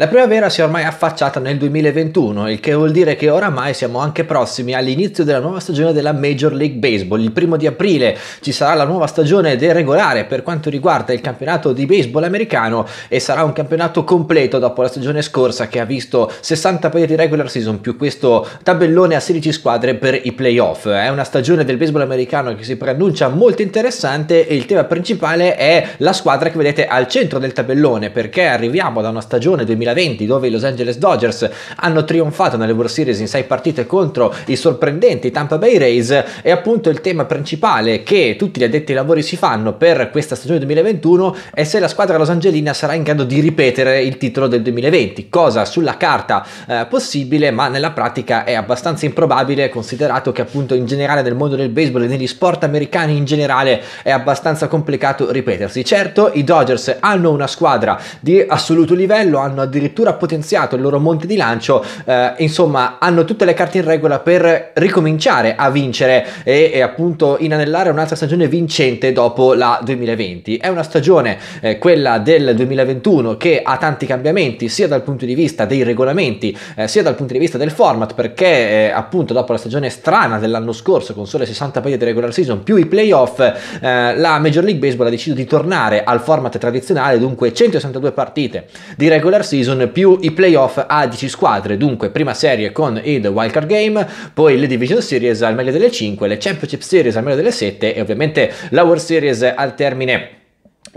La primavera si è ormai affacciata nel 2021, il che vuol dire che oramai siamo anche prossimi all'inizio della nuova stagione della Major League Baseball. Il primo di aprile ci sarà la nuova stagione del regolare per quanto riguarda il campionato di baseball americano e sarà un campionato completo dopo la stagione scorsa che ha visto 60 paesi di regular season più questo tabellone a 16 squadre per i playoff. È una stagione del baseball americano che si preannuncia molto interessante e il tema principale è la squadra che vedete al centro del tabellone perché arriviamo da una stagione 2021 2020 dove i Los Angeles Dodgers hanno trionfato nelle World Series in sei partite contro i sorprendenti Tampa Bay Rays e appunto il tema principale che tutti gli addetti ai lavori si fanno per questa stagione 2021 è se la squadra Los Angelina sarà in grado di ripetere il titolo del 2020, cosa sulla carta eh, possibile ma nella pratica è abbastanza improbabile considerato che appunto in generale nel mondo del baseball e negli sport americani in generale è abbastanza complicato ripetersi. Certo i Dodgers hanno una squadra di assoluto livello, hanno addirittura addirittura potenziato il loro monte di lancio, eh, insomma hanno tutte le carte in regola per ricominciare a vincere e, e appunto inanellare un'altra stagione vincente dopo la 2020. È una stagione, eh, quella del 2021, che ha tanti cambiamenti sia dal punto di vista dei regolamenti eh, sia dal punto di vista del format perché eh, appunto dopo la stagione strana dell'anno scorso con sole 60 pagine di regular season più i playoff, eh, la Major League Baseball ha deciso di tornare al format tradizionale, dunque 162 partite di regular season season più i playoff a 10 squadre. Dunque, prima serie con il wildcard game, poi le division series al meglio delle 5, le championship series al meglio delle 7 e ovviamente la World Series al termine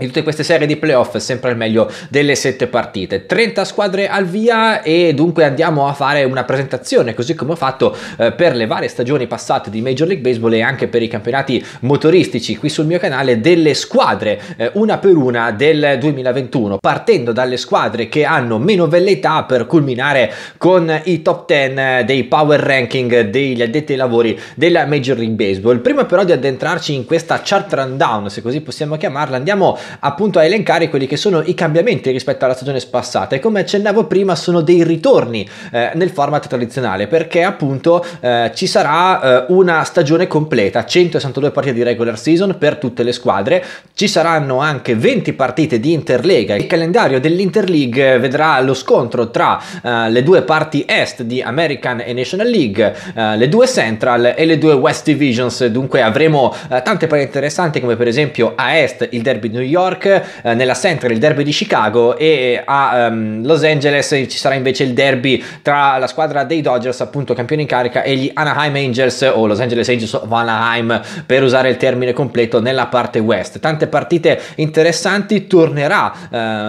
in tutte queste serie di playoff sempre al meglio delle sette partite 30 squadre al via e dunque andiamo a fare una presentazione così come ho fatto eh, per le varie stagioni passate di Major League Baseball e anche per i campionati motoristici qui sul mio canale delle squadre eh, una per una del 2021 partendo dalle squadre che hanno meno velleità per culminare con i top 10 eh, dei power ranking degli addetti ai lavori della Major League Baseball prima però di addentrarci in questa chart rundown se così possiamo chiamarla andiamo appunto a elencare quelli che sono i cambiamenti rispetto alla stagione passata e come accennavo prima sono dei ritorni eh, nel format tradizionale perché appunto eh, ci sarà eh, una stagione completa, 162 partite di regular season per tutte le squadre, ci saranno anche 20 partite di Interlega. Il calendario dell'Interleague vedrà lo scontro tra eh, le due parti est di American e National League, eh, le due Central e le due West Divisions, dunque avremo eh, tante partite interessanti come per esempio a est il derby New York York, eh, nella Central il derby di Chicago e eh, a um, Los Angeles ci sarà invece il derby tra la squadra dei Dodgers, appunto campione in carica, e gli Anaheim Angels o Los Angeles Angels of Anaheim per usare il termine completo nella parte West. Tante partite interessanti, tornerà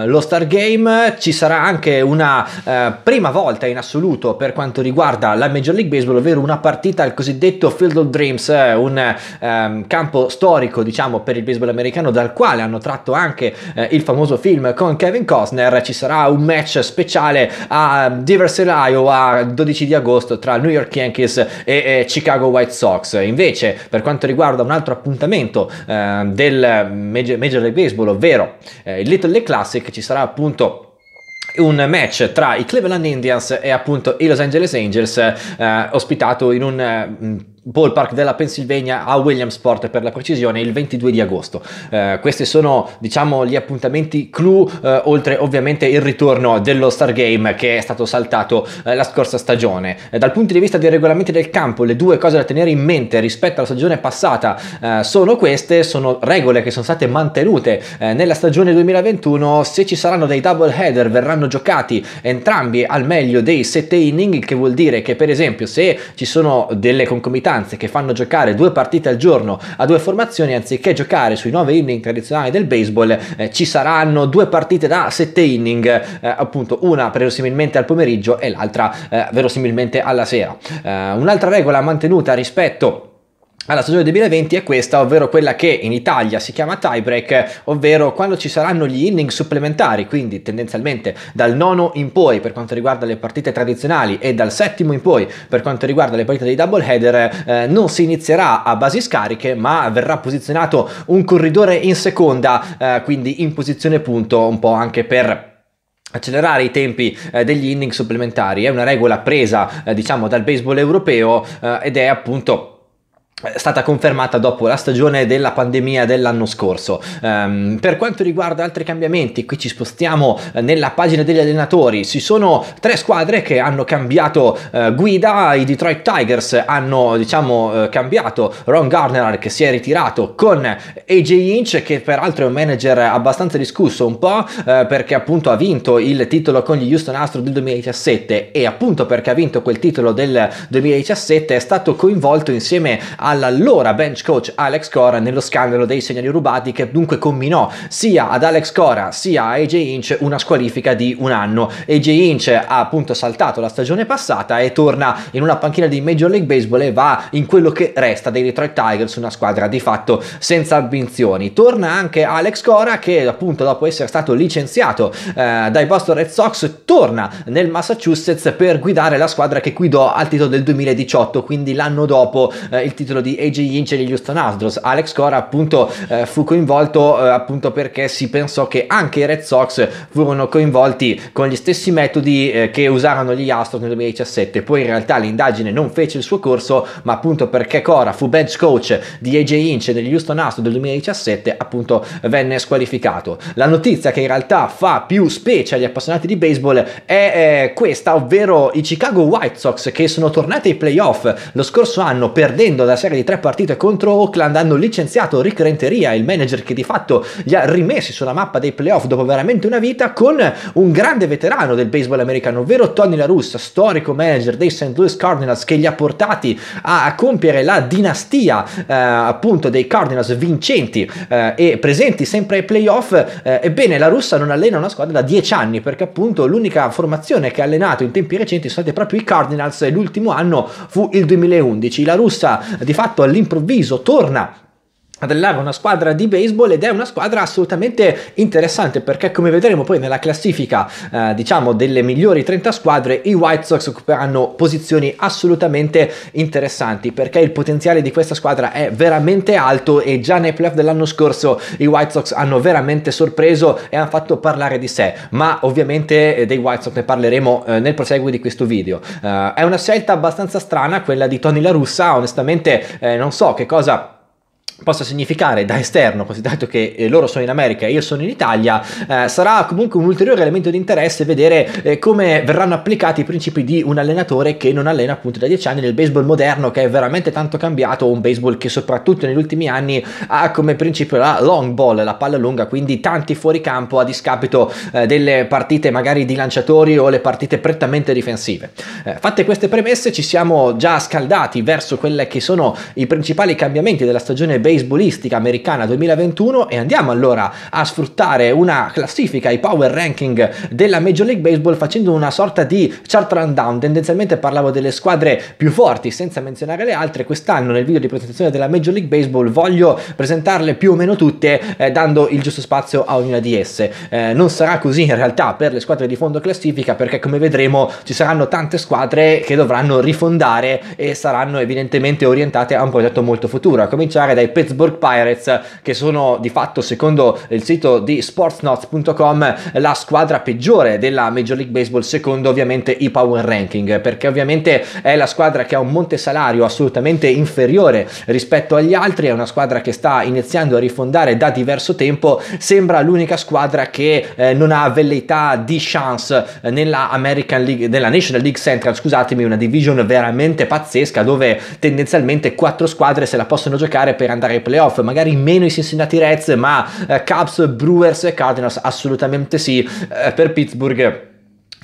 eh, lo Star Game, ci sarà anche una eh, prima volta in assoluto per quanto riguarda la Major League Baseball, ovvero una partita al cosiddetto Field of Dreams, eh, un ehm, campo storico diciamo per il baseball americano dal quale hanno tratto fatto anche eh, il famoso film con Kevin Costner, ci sarà un match speciale a um, Diversel, Iowa, 12 di agosto tra New York Yankees e, e Chicago White Sox. Invece, per quanto riguarda un altro appuntamento eh, del Major, Major League Baseball, ovvero eh, il Little League Classic, ci sarà appunto un match tra i Cleveland Indians e appunto i Los Angeles Angels eh, ospitato in un mm, ballpark della Pennsylvania a Williamsport per la precisione il 22 di agosto. Eh, questi sono diciamo gli appuntamenti clou, eh, oltre ovviamente il ritorno dello Star che è stato saltato eh, la scorsa stagione. Eh, dal punto di vista dei regolamenti del campo, le due cose da tenere in mente rispetto alla stagione passata eh, sono queste, sono regole che sono state mantenute eh, nella stagione 2021, se ci saranno dei double header verranno giocati entrambi al meglio dei 7 inning, il che vuol dire che per esempio se ci sono delle concomitanze circostanze che fanno giocare due partite al giorno a due formazioni anziché giocare sui nove inning tradizionali del baseball eh, ci saranno due partite da sette inning eh, appunto una verosimilmente al pomeriggio e l'altra eh, verosimilmente alla sera eh, un'altra regola mantenuta rispetto alla stagione 2020 è questa, ovvero quella che in Italia si chiama tiebreak, ovvero quando ci saranno gli inning supplementari, quindi tendenzialmente dal nono in poi per quanto riguarda le partite tradizionali e dal settimo in poi per quanto riguarda le partite dei double header, eh, non si inizierà a basi scariche, ma verrà posizionato un corridore in seconda, eh, quindi in posizione punto, un po' anche per accelerare i tempi eh, degli inning supplementari. È una regola presa, eh, diciamo, dal baseball europeo eh, ed è appunto è stata confermata dopo la stagione della pandemia dell'anno scorso. Um, per quanto riguarda altri cambiamenti, qui ci spostiamo eh, nella pagina degli allenatori. Ci sono tre squadre che hanno cambiato uh, guida, i Detroit Tigers hanno diciamo uh, cambiato Ron Garner che si è ritirato con AJ Inch che peraltro è un manager abbastanza discusso un po' uh, perché appunto ha vinto il titolo con gli Houston Astros del 2017 e appunto perché ha vinto quel titolo del 2017 è stato coinvolto insieme a all'allora bench coach Alex Cora nello scandalo dei segnali rubati che dunque combinò sia ad Alex Cora sia a AJ Inch una squalifica di un anno. AJ Inch ha appunto saltato la stagione passata e torna in una panchina di Major League Baseball e va in quello che resta dei Detroit Tigers, una squadra di fatto senza ambizioni. Torna anche Alex Cora che appunto dopo essere stato licenziato eh, dai Boston Red Sox torna nel Massachusetts per guidare la squadra che guidò al titolo del 2018, quindi l'anno dopo eh, il titolo di AJ Lynch e gli Houston Astros. Alex Cora appunto eh, fu coinvolto eh, appunto perché si pensò che anche i Red Sox furono coinvolti con gli stessi metodi eh, che usarono gli Astros nel 2017. Poi in realtà l'indagine non fece il suo corso, ma appunto perché Cora fu bench coach di AJ Lynch e degli Houston Astros del 2017, appunto venne squalificato. La notizia che in realtà fa più specie agli appassionati di baseball è eh, questa, ovvero i Chicago White Sox che sono tornati ai playoff lo scorso anno perdendo la serie di tre partite contro Oakland hanno licenziato Rick Renteria, il manager che di fatto li ha rimessi sulla mappa dei playoff dopo veramente una vita, con un grande veterano del baseball americano, ovvero Tony La Russa, storico manager dei St. Louis Cardinals, che li ha portati a, compiere la dinastia eh, appunto dei Cardinals vincenti eh, e presenti sempre ai playoff. Eh, ebbene, La Russa non allena una squadra da dieci anni, perché appunto l'unica formazione che ha allenato in tempi recenti sono stati proprio i Cardinals e l'ultimo anno fu il 2011. La Russa di fatto all'improvviso torna Adellava una squadra di baseball ed è una squadra assolutamente interessante perché come vedremo poi nella classifica eh, diciamo delle migliori 30 squadre i White Sox occuperanno posizioni assolutamente interessanti perché il potenziale di questa squadra è veramente alto e già nei playoff dell'anno scorso i White Sox hanno veramente sorpreso e hanno fatto parlare di sé ma ovviamente dei White Sox ne parleremo eh, nel proseguo di questo video eh, è una scelta abbastanza strana quella di Tony La Russa onestamente eh, non so che cosa possa significare da esterno, considerato che eh, loro sono in America e io sono in Italia, eh, sarà comunque un ulteriore elemento di interesse vedere eh, come verranno applicati i principi di un allenatore che non allena appunto da dieci anni nel baseball moderno che è veramente tanto cambiato, un baseball che soprattutto negli ultimi anni ha come principio la long ball, la palla lunga, quindi tanti fuoricampo a discapito eh, delle partite magari di lanciatori o le partite prettamente difensive. Eh, fatte queste premesse ci siamo già scaldati verso quelle che sono i principali cambiamenti della stagione baseballistica americana 2021 e andiamo allora a sfruttare una classifica, i power ranking della Major League Baseball facendo una sorta di chart rundown, tendenzialmente parlavo delle squadre più forti senza menzionare le altre, quest'anno nel video di presentazione della Major League Baseball voglio presentarle più o meno tutte eh, dando il giusto spazio a ognuna di esse, eh, non sarà così in realtà per le squadre di fondo classifica perché come vedremo ci saranno tante squadre che dovranno rifondare e saranno evidentemente orientate a un progetto molto futuro, a cominciare dai Pittsburgh Pirates, che sono di fatto, secondo il sito di sportsnots.com, la squadra peggiore della Major League Baseball, secondo ovviamente i power ranking, perché ovviamente è la squadra che ha un monte salario assolutamente inferiore rispetto agli altri, è una squadra che sta iniziando a rifondare da diverso tempo, sembra l'unica squadra che eh, non ha velleità di chance eh, nella, League, nella National League Central, scusatemi, una division veramente pazzesca dove tendenzialmente quattro squadre se la possono giocare per andare andare ai playoff, magari meno i Cincinnati Reds, ma eh, Cubs, Brewers e Cardinals assolutamente sì. Eh, per Pittsburgh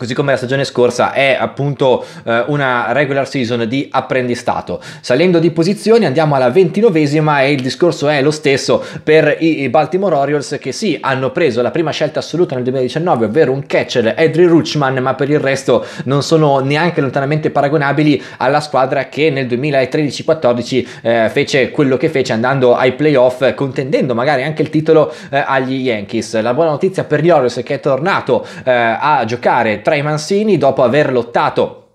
Così come la stagione scorsa è appunto eh, una regular season di apprendistato. Salendo di posizioni andiamo alla ventinovesima e il discorso è lo stesso per i Baltimore Orioles che sì hanno preso la prima scelta assoluta nel 2019 ovvero un catcher Edry Ruchman ma per il resto non sono neanche lontanamente paragonabili alla squadra che nel 2013-14 eh, fece quello che fece andando ai playoff contendendo magari anche il titolo eh, agli Yankees. La buona notizia per gli Orioles è che è tornato eh, a giocare tra i Mancini, dopo aver lottato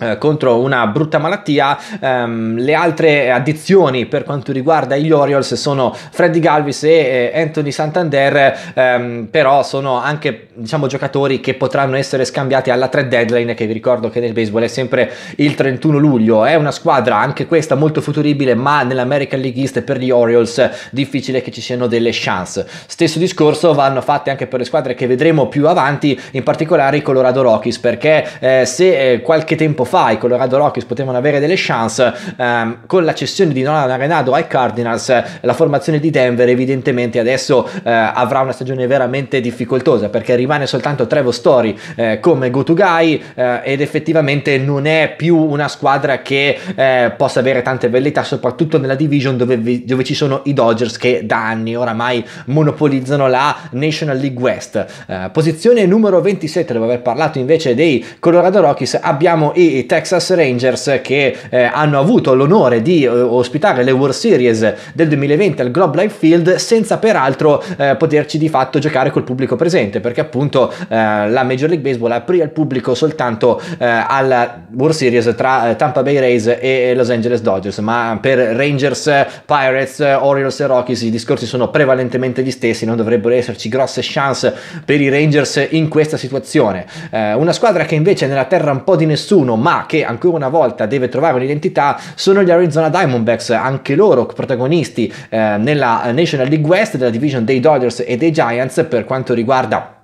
eh, contro una brutta malattia. Um, le altre addizioni per quanto riguarda gli Orioles sono Freddy Galvis e eh, Anthony Santander, um, però sono anche diciamo, giocatori che potranno essere scambiati alla 3 deadline, che vi ricordo che nel baseball è sempre il 31 luglio. È una squadra anche questa molto futuribile, ma nell'American League East per gli Orioles difficile che ci siano delle chance. Stesso discorso vanno fatte anche per le squadre che vedremo più avanti, in particolare i Colorado Rockies, perché eh, se eh, qualche tempo tempo fa i Colorado Rockies potevano avere delle chance, ehm, con la cessione di Nolan Arenado ai Cardinals, la formazione di Denver evidentemente adesso eh, avrà una stagione veramente difficoltosa perché rimane soltanto Trevor Story eh, come go-to-guy eh, ed effettivamente non è più una squadra che eh, possa avere tante velleità, soprattutto nella division dove, dove, ci sono i Dodgers che da anni oramai monopolizzano la National League West. Eh, posizione numero 27, dopo aver parlato invece dei Colorado Rockies, abbiamo i Texas Rangers che eh, hanno avuto l'onore di eh, ospitare le World Series del 2020 al Globe Life Field senza peraltro eh, poterci di fatto giocare col pubblico presente perché appunto eh, la Major League Baseball aprì al pubblico soltanto eh, alla World Series tra eh, Tampa Bay Rays e Los Angeles Dodgers ma per Rangers, Pirates, Orioles e Rockies i discorsi sono prevalentemente gli stessi non dovrebbero esserci grosse chance per i Rangers in questa situazione una squadra che invece nella terra un po' di nessuno ma che ancora una volta deve trovare un'identità, sono gli Arizona Diamondbacks, anche loro protagonisti eh, nella National League West, della division dei Dodgers e dei Giants per quanto riguarda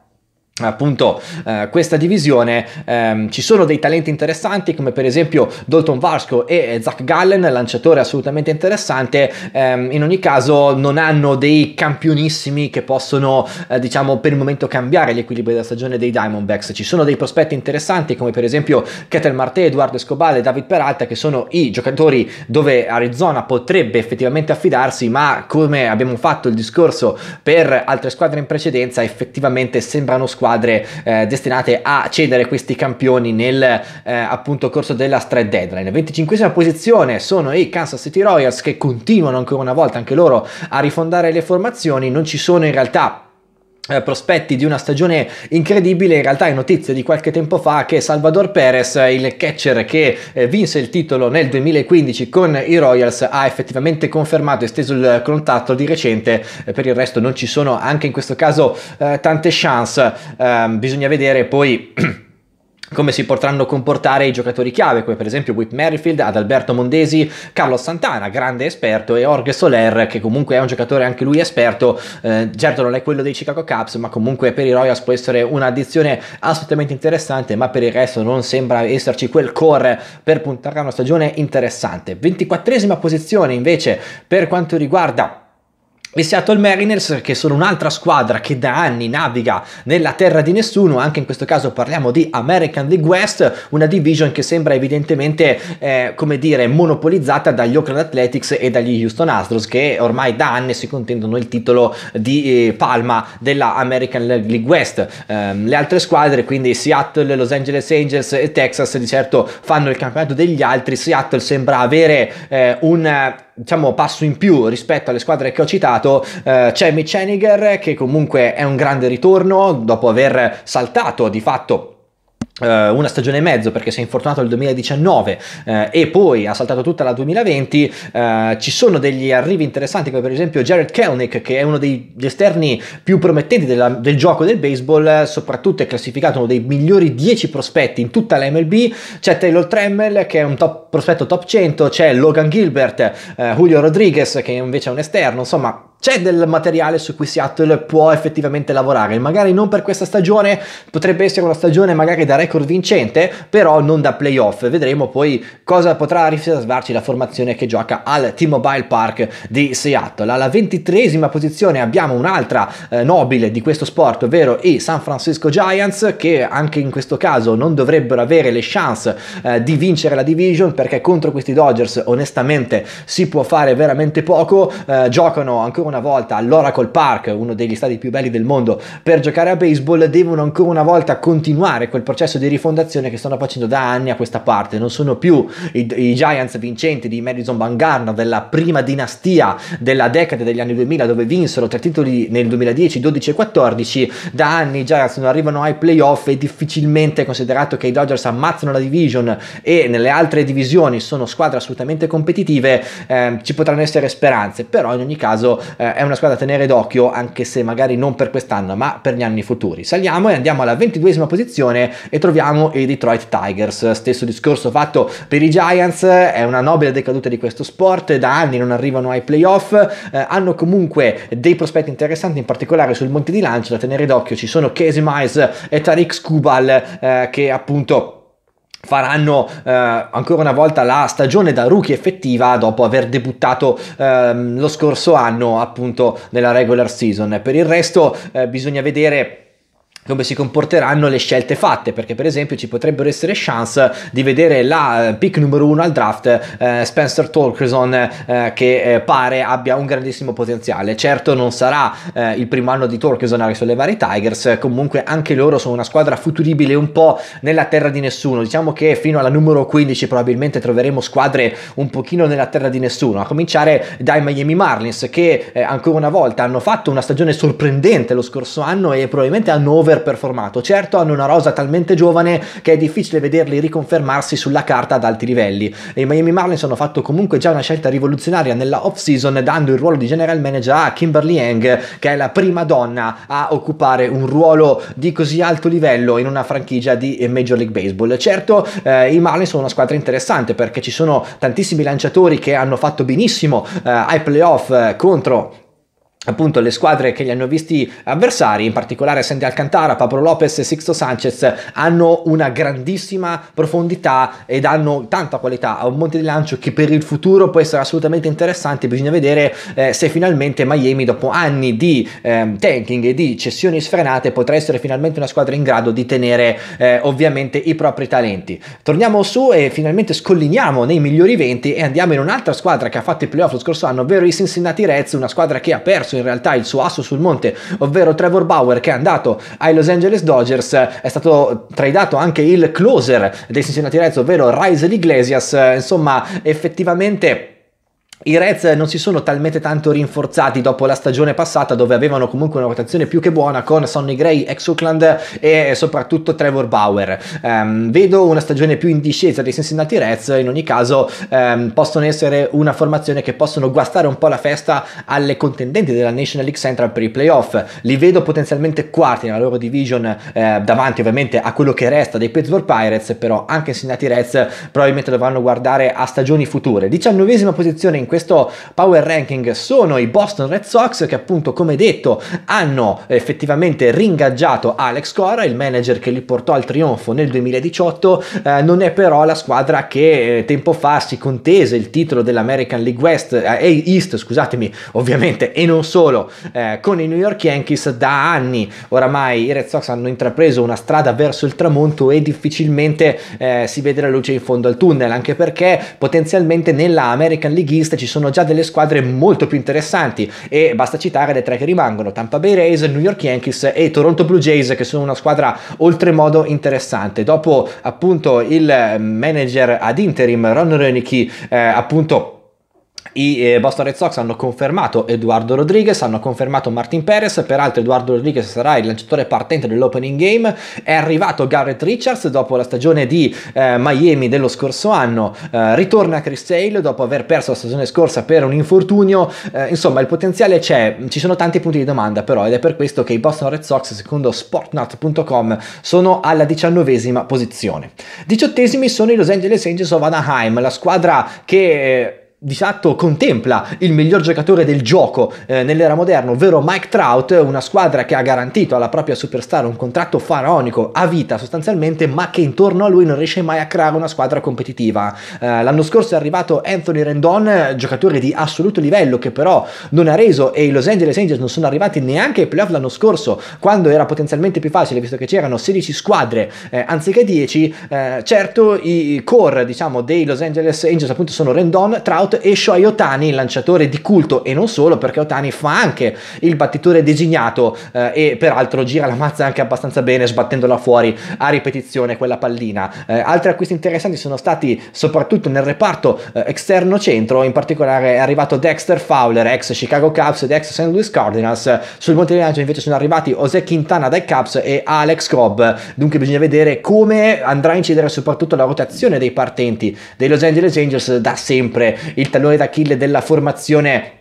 appunto eh, questa divisione ehm, ci sono dei talenti interessanti come per esempio Dalton Varsco e eh, Zach Gallen lanciatore assolutamente interessante ehm, in ogni caso non hanno dei campionissimi che possono eh, diciamo per il momento cambiare gli equilibri della stagione dei Diamondbacks ci sono dei prospetti interessanti come per esempio Ketel Marte, Eduardo Escobar e David Peralta che sono i giocatori dove Arizona potrebbe effettivamente affidarsi ma come abbiamo fatto il discorso per altre squadre in precedenza effettivamente sembrano squadre squadre eh, destinate a cedere questi campioni nel eh, appunto corso della straight deadline. 25 posizione sono i Kansas City Royals che continuano ancora una volta anche loro a rifondare le formazioni, non ci sono in realtà eh, prospetti di una stagione incredibile in realtà è notizia di qualche tempo fa che Salvador Perez il catcher che eh, vinse il titolo nel 2015 con i Royals ha effettivamente confermato e steso il contatto di recente eh, per il resto non ci sono anche in questo caso eh, tante chance eh, bisogna vedere poi come si potranno comportare i giocatori chiave, come per esempio Whip Merrifield, Adalberto Mondesi, Carlos Santana, grande esperto, e Jorge Soler, che comunque è un giocatore anche lui esperto, eh, certo non è quello dei Chicago Cubs, ma comunque per i Royals può essere un'addizione assolutamente interessante, ma per il resto non sembra esserci quel core per puntare a una stagione interessante. 24 posizione invece per quanto riguarda e Seattle Mariners, che sono un'altra squadra che da anni naviga nella terra di nessuno, anche in questo caso parliamo di American League West, una division che sembra evidentemente, eh, come dire, monopolizzata dagli Oakland Athletics e dagli Houston Astros, che ormai da anni si contendono il titolo di eh, palma della American League West. Eh, le altre squadre, quindi Seattle, Los Angeles Angels e Texas, di certo fanno il campionato degli altri. Seattle sembra avere eh, un diciamo, passo in più rispetto alle squadre che ho citato, eh, c'è Mitch Henniger che comunque è un grande ritorno dopo aver saltato di fatto eh, una stagione e mezzo perché si è infortunato nel 2019 eh, e poi ha saltato tutta la 2020 eh, ci sono degli arrivi interessanti come per esempio Jared Kelnick che è uno degli esterni più promettenti della, del gioco del baseball soprattutto è classificato uno dei migliori 10 prospetti in tutta l'MLB c'è Taylor Trammell che è un top, prospetto top 100 c'è Logan Gilbert eh, Julio Rodriguez che invece è un esterno insomma c'è del materiale su cui Seattle può effettivamente lavorare, magari non per questa stagione, potrebbe essere una stagione magari da record vincente, però non da playoff. Vedremo poi cosa potrà riservarci la formazione che gioca al T-Mobile Park di Seattle. Alla ventitresima posizione abbiamo un'altra eh, nobile di questo sport, ovvero i San Francisco Giants, che anche in questo caso non dovrebbero avere le chance eh, di vincere la division, perché contro questi Dodgers onestamente si può fare veramente poco, eh, giocano ancora una volta all'Oracle Park, uno degli stati più belli del mondo, per giocare a baseball, devono ancora una volta continuare quel processo di rifondazione che stanno facendo da anni a questa parte. Non sono più i, i Giants vincenti di Madison Bangarno della prima dinastia della decade degli anni 2000, dove vinsero tre titoli nel 2010, 12 e 14. Da anni i Giants non arrivano ai playoff e difficilmente considerato che i Dodgers ammazzano la division e nelle altre divisioni sono squadre assolutamente competitive, eh, ci potranno essere speranze, però in ogni caso eh, è una squadra da tenere d'occhio anche se magari non per quest'anno ma per gli anni futuri. Saliamo e andiamo alla 22esima posizione e troviamo i Detroit Tigers, stesso discorso fatto per i Giants, è una nobile decaduta di questo sport, da anni non arrivano ai playoff, eh, hanno comunque dei prospetti interessanti in particolare sul monte di lancio da tenere d'occhio, ci sono Casey Mize e Tariq Skubal eh, che appunto faranno eh, ancora una volta la stagione da rookie effettiva dopo aver debuttato ehm, lo scorso anno appunto nella regular season. Per il resto eh, bisogna vedere come si comporteranno le scelte fatte, perché per esempio ci potrebbero essere chance di vedere la eh, pick numero uno al draft eh, Spencer Tolkerson eh, che eh, pare abbia un grandissimo potenziale. Certo non sarà eh, il primo anno di Tolkerson a risollevare i Tigers, comunque anche loro sono una squadra futuribile un po' nella terra di nessuno, diciamo che fino alla numero 15 probabilmente troveremo squadre un pochino nella terra di nessuno, a cominciare dai Miami Marlins che eh, ancora una volta hanno fatto una stagione sorprendente lo scorso anno e probabilmente hanno over aver performato. Certo hanno una rosa talmente giovane che è difficile vederli riconfermarsi sulla carta ad alti livelli e i Miami Marlins hanno fatto comunque già una scelta rivoluzionaria nella off-season dando il ruolo di general manager a Kimberly Heng che è la prima donna a occupare un ruolo di così alto livello in una franchigia di Major League Baseball. Certo eh, i Marlins sono una squadra interessante perché ci sono tantissimi lanciatori che hanno fatto benissimo eh, ai playoff eh, contro appunto le squadre che li hanno visti avversari, in particolare Sandy Alcantara, Pablo Lopez e Sixto Sanchez, hanno una grandissima profondità ed hanno tanta qualità, a un monte di lancio che per il futuro può essere assolutamente interessante, bisogna vedere eh, se finalmente Miami dopo anni di eh, tanking e di cessioni sfrenate potrà essere finalmente una squadra in grado di tenere eh, ovviamente i propri talenti. Torniamo su e finalmente scolliniamo nei migliori 20 e andiamo in un'altra squadra che ha fatto i playoff lo scorso anno, ovvero i Cincinnati Reds, una squadra che ha perso in realtà il suo asso sul monte, ovvero Trevor Bauer che è andato ai Los Angeles Dodgers, è stato tradato anche il closer dei Cincinnati Reds, ovvero Rise Iglesias, insomma effettivamente i Reds non si sono talmente tanto rinforzati dopo la stagione passata dove avevano comunque una rotazione più che buona con Sonny Gray, ex Oakland e soprattutto Trevor Bauer. Um, vedo una stagione più in discesa dei Cincinnati Reds, in ogni caso um, possono essere una formazione che possono guastare un po' la festa alle contendenti della National League Central per i playoff. Li vedo potenzialmente quarti nella loro division eh, davanti ovviamente a quello che resta dei Pittsburgh Pirates, però anche i Cincinnati Reds probabilmente dovranno guardare a stagioni future. 19 posizione in questo power ranking sono i Boston Red Sox che appunto come detto hanno effettivamente ringaggiato Alex Cora, il manager che li portò al trionfo nel 2018, eh, non è però la squadra che eh, tempo fa si contese il titolo dell'American League West, eh, East, scusatemi, ovviamente e non solo, eh, con i New York Yankees da anni oramai i Red Sox hanno intrapreso una strada verso il tramonto e difficilmente eh, si vede la luce in fondo al tunnel, anche perché potenzialmente nella American League East ci sono già delle squadre molto più interessanti e basta citare le tre che rimangono, Tampa Bay Rays, New York Yankees e Toronto Blue Jays che sono una squadra oltremodo interessante. Dopo appunto il manager ad interim Ron Renicky eh, appunto i eh, Boston Red Sox hanno confermato Eduardo Rodriguez, hanno confermato Martin Perez, peraltro Eduardo Rodriguez sarà il lanciatore partente dell'opening game, è arrivato Garrett Richards dopo la stagione di eh, Miami dello scorso anno, eh, ritorna Chris Sale dopo aver perso la stagione scorsa per un infortunio, eh, insomma il potenziale c'è, ci sono tanti punti di domanda però ed è per questo che i Boston Red Sox secondo sportnut.com sono alla diciannovesima posizione. Diciottesimi sono i Los Angeles Angels of Anaheim, la squadra che eh, di fatto contempla il miglior giocatore del gioco eh, nell'era moderna, ovvero Mike Trout, una squadra che ha garantito alla propria superstar un contratto faraonico a vita sostanzialmente, ma che intorno a lui non riesce mai a creare una squadra competitiva. Eh, l'anno scorso è arrivato Anthony Rendon, giocatore di assoluto livello che però non ha reso e i Los Angeles Angels non sono arrivati neanche ai playoff l'anno scorso, quando era potenzialmente più facile visto che c'erano 16 squadre eh, anziché 10. Eh, certo i core diciamo dei Los Angeles Angels appunto sono Rendon, Trout out e Shohei Otani, il lanciatore di culto e non solo, perché Otani fa anche il battitore designato eh, e peraltro gira la mazza anche abbastanza bene sbattendola fuori a ripetizione quella pallina. Eh, altri acquisti interessanti sono stati soprattutto nel reparto eh, esterno centro, in particolare è arrivato Dexter Fowler, ex Chicago Cubs ed ex St. Louis Cardinals. Sul Monte di Bilancio invece sono arrivati Jose Quintana dai Cubs e Alex Cobb. Dunque bisogna vedere come andrà a incidere soprattutto la rotazione dei partenti dei Los Angeles Angels da sempre il tallone d'Achille della formazione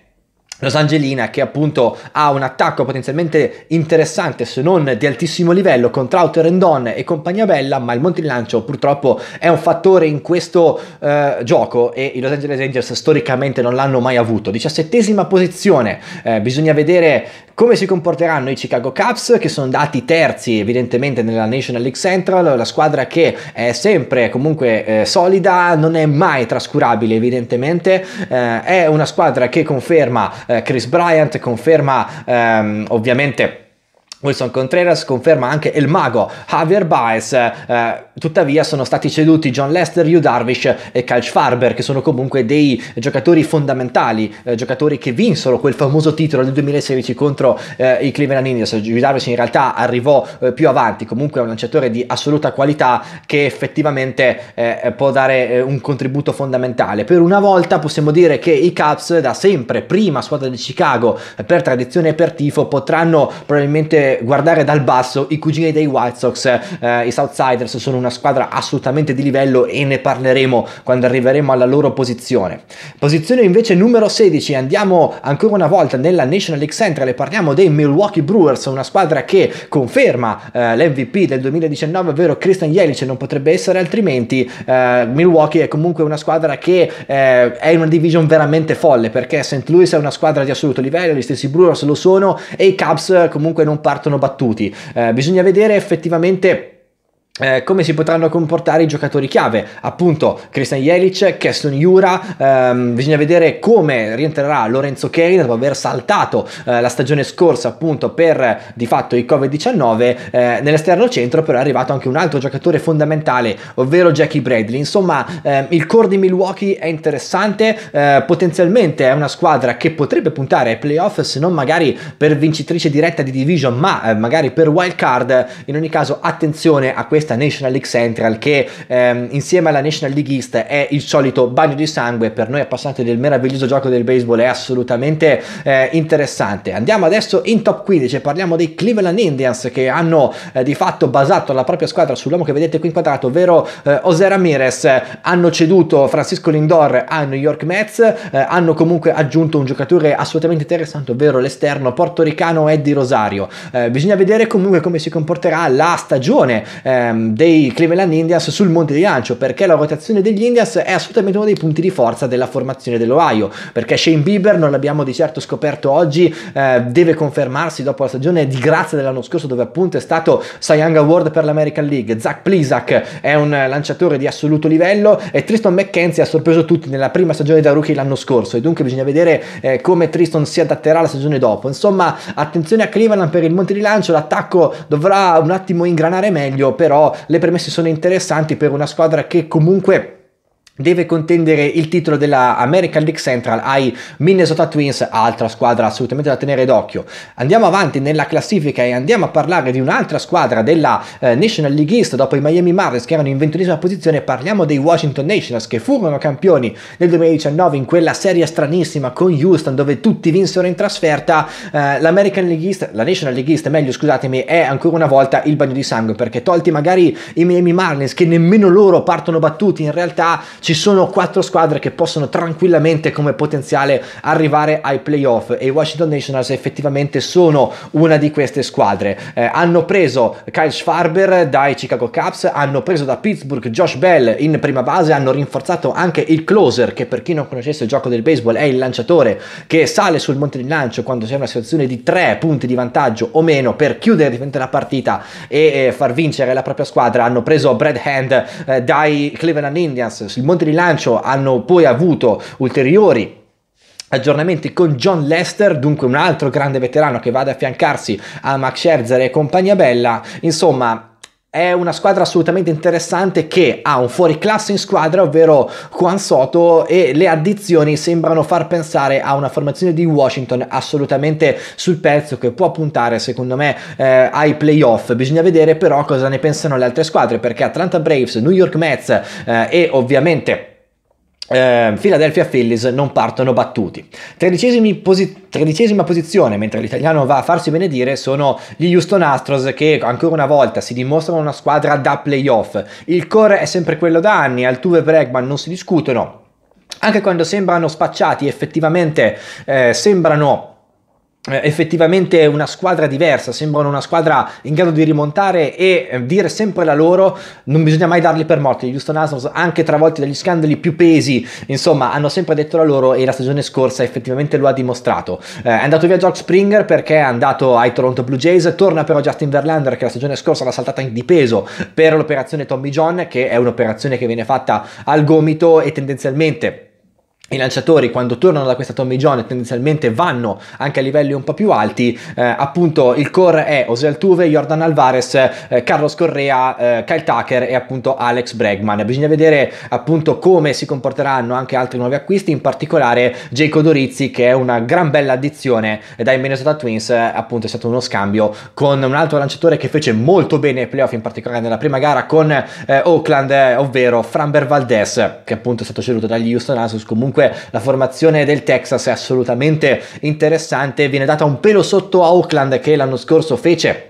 Los Angelina che appunto ha un attacco potenzialmente interessante se non di altissimo livello con Trauter Rendon e compagnia bella ma il monte di lancio purtroppo è un fattore in questo eh, gioco e i Los Angeles Rangers storicamente non l'hanno mai avuto diciassettesima posizione eh, bisogna vedere come si comporteranno i Chicago Cubs che sono andati terzi evidentemente nella National League Central la squadra che è sempre comunque eh, solida non è mai trascurabile evidentemente eh, è una squadra che conferma eh, Chris Bryant conferma ehm, ovviamente Wilson Contreras conferma anche il mago Javier Baez, eh, tuttavia sono stati ceduti John Lester, Hugh Darvish e Calch Farber che sono comunque dei giocatori fondamentali, eh, giocatori che vinsero quel famoso titolo del 2016 contro eh, i Cleveland Indians, Hugh Darvish in realtà arrivò eh, più avanti, comunque è un lanciatore di assoluta qualità che effettivamente eh, può dare eh, un contributo fondamentale. Per una volta possiamo dire che i Cubs da sempre, prima squadra di Chicago per tradizione e per tifo, potranno probabilmente guardare dal basso i cugini dei White Sox, eh, i Southsiders sono una squadra assolutamente di livello e ne parleremo quando arriveremo alla loro posizione. Posizione invece numero 16, andiamo ancora una volta nella National League Central e parliamo dei Milwaukee Brewers, una squadra che conferma eh, l'MVP del 2019, ovvero Christian Jelic, non potrebbe essere altrimenti. Eh, Milwaukee è comunque una squadra che eh, è in una division veramente folle perché St. Louis è una squadra di assoluto livello, gli stessi Brewers lo sono e i Cubs comunque non parlano partono battuti. Eh, bisogna vedere effettivamente eh, come si potranno comportare i giocatori chiave, appunto Christian Jelic, Keston Jura, ehm, bisogna vedere come rientrerà Lorenzo Kane dopo aver saltato eh, la stagione scorsa appunto per di fatto il Covid-19, eh, nell'esterno centro però è arrivato anche un altro giocatore fondamentale, ovvero Jackie Bradley, insomma ehm, il core di Milwaukee è interessante, eh, potenzialmente è una squadra che potrebbe puntare ai playoff se non magari per vincitrice diretta di division ma eh, magari per wild card, in ogni caso attenzione a questa questa National League Central che ehm, insieme alla National League East è il solito bagno di sangue per noi appassionati del meraviglioso gioco del baseball è assolutamente eh, interessante. Andiamo adesso in top 15 parliamo dei Cleveland Indians che hanno eh, di fatto basato la propria squadra sull'uomo che vedete qui inquadrato, ovvero eh, José Ramirez. Hanno ceduto Francisco Lindor a New York Mets, eh, hanno comunque aggiunto un giocatore assolutamente interessante, ovvero l'esterno portoricano Eddie Rosario. Eh, bisogna vedere comunque come si comporterà la stagione eh, Ehm, dei Cleveland Indians sul monte di lancio perché la rotazione degli Indians è assolutamente uno dei punti di forza della formazione dell'Ohio perché Shane Bieber non l'abbiamo di certo scoperto oggi eh, deve confermarsi dopo la stagione di grazia dell'anno scorso dove appunto è stato Cy Young Award per l'American League Zach Plisak è un lanciatore di assoluto livello e Tristan McKenzie ha sorpreso tutti nella prima stagione da rookie l'anno scorso e dunque bisogna vedere eh, come Tristan si adatterà la stagione dopo insomma attenzione a Cleveland per il monte di lancio l'attacco dovrà un attimo ingranare meglio però le premesse sono interessanti per una squadra che comunque deve contendere il titolo della American League Central ai Minnesota Twins, altra squadra assolutamente da tenere d'occhio. Andiamo avanti nella classifica e andiamo a parlare di un'altra squadra della eh, National League East dopo i Miami Marlins che erano in ventunesima posizione, parliamo dei Washington Nationals che furono campioni nel 2019 in quella serie stranissima con Houston dove tutti vinsero in trasferta. Eh, L'American League East, la National League East meglio scusatemi, è ancora una volta il bagno di sangue perché tolti magari i Miami Marlins che nemmeno loro partono battuti in realtà ci sono quattro squadre che possono tranquillamente come potenziale arrivare ai playoff e i Washington Nationals effettivamente sono una di queste squadre. Eh, hanno preso Kyle Schwarber dai Chicago Cubs, hanno preso da Pittsburgh Josh Bell in prima base, hanno rinforzato anche il closer che per chi non conoscesse il gioco del baseball è il lanciatore che sale sul monte di lancio quando c'è una situazione di tre punti di vantaggio o meno per chiudere diventa la partita e eh, far vincere la propria squadra. Hanno preso Brad Hand eh, dai Cleveland Indians, il monte di lancio hanno poi avuto ulteriori aggiornamenti con John Lester, dunque un altro grande veterano che va ad affiancarsi a Max Scherzer e compagnia bella, insomma è una squadra assolutamente interessante che ha un fuoriclasse in squadra, ovvero Juan Soto, e le addizioni sembrano far pensare a una formazione di Washington assolutamente sul pezzo che può puntare, secondo me, eh, ai playoff. Bisogna vedere però cosa ne pensano le altre squadre, perché Atlanta Braves, New York Mets eh, e ovviamente eh, Philadelphia Phillies non partono battuti. Posi- tredicesima posizione, mentre l'italiano va a farsi benedire, sono gli Houston Astros che ancora una volta si dimostrano una squadra da playoff. Il core è sempre quello da anni, Altuve e Bregman non si discutono. Anche quando sembrano spacciati, effettivamente eh, sembrano eh, effettivamente una squadra diversa, sembrano una squadra in grado di rimontare e eh, dire sempre la loro, non bisogna mai darli per morti, gli Houston Astros anche travolti dagli scandali più pesi, insomma hanno sempre detto la loro e la stagione scorsa effettivamente lo ha dimostrato. Eh, è andato via Jock Springer perché è andato ai Toronto Blue Jays, torna però Justin Verlander che la stagione scorsa l'ha saltata in peso per l'operazione Tommy John che è un'operazione che viene fatta al gomito e tendenzialmente i lanciatori quando tornano da questa Tommy John tendenzialmente vanno anche a livelli un po' più alti eh, appunto il core è Osel Tuve, Jordan Alvarez, eh, Carlos Correa, eh, Kyle Tucker e appunto Alex Bregman bisogna vedere appunto come si comporteranno anche altri nuovi acquisti in particolare Jacob Dorizzi che è una gran bella addizione dai Minnesota Twins appunto è stato uno scambio con un altro lanciatore che fece molto bene ai playoff in particolare nella prima gara con eh, Oakland ovvero Framber Valdez che appunto è stato ceduto dagli Houston Astros comunque comunque la formazione del Texas è assolutamente interessante, viene data un pelo sotto a Oakland che l'anno scorso fece